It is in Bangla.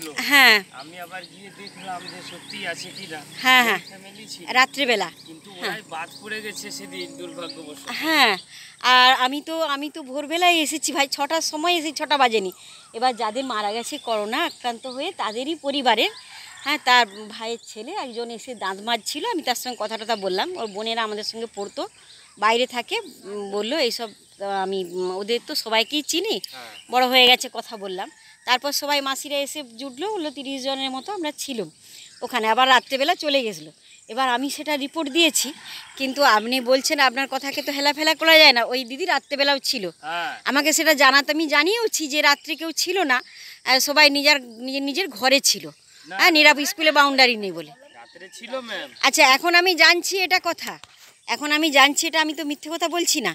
হ্যাঁ।, হ্যাঁ হ্যাঁ হ্যাঁ রাত্রিবেলা হ্যাঁ আর আমি তো আমি তো ভোরবেলায় এসেছি ভাই ছটার সময় এসে ছটা বাজেনি এবার যাদের মারা গেছে করোনা আক্রান্ত হয়ে তাদেরই পরিবারের হ্যাঁ তার ভাইয়ের ছেলে একজন এসে দাঁত মাজছিল আমি তার সঙ্গে কথা টথা বললাম ওর বোনেরা আমাদের সঙ্গে পড়তো বাইরে থাকে বললো এইসব তো আমি ওদের তো সবাইকেই চিনি হ্যাঁ। বড় হয়ে গেছে কথা বললাম তারপর সবাই মাসিরা এসে জুটলো হলো তিরিশ জনের মতো আমরা ছিলাম ওখানে আবার রাত্রেবেলা চলে গেছিলো এবার আমি সেটা রিপোর্ট দিয়েছি কিন্তু আপনি বলছেন আপনার কথাকে তো হেলাফেলা করা যায় না ওই দিদি রাত্রেবেলাও ছিল হ্যাঁ। আমাকে সেটা জানাতে আমি জানিয়েওছি যে রাত্রে কেউ ছিল না সবাই নিজের নিজের নিজের ঘরে ছিল হ্যাঁ নিরাপ স্কুলে বাউন্ডারি নেই বলে আচ্ছা এখন আমি জানছি এটা কথা এখন আমি জানছি এটা আমি তো মিথ্যে কথা বলছি না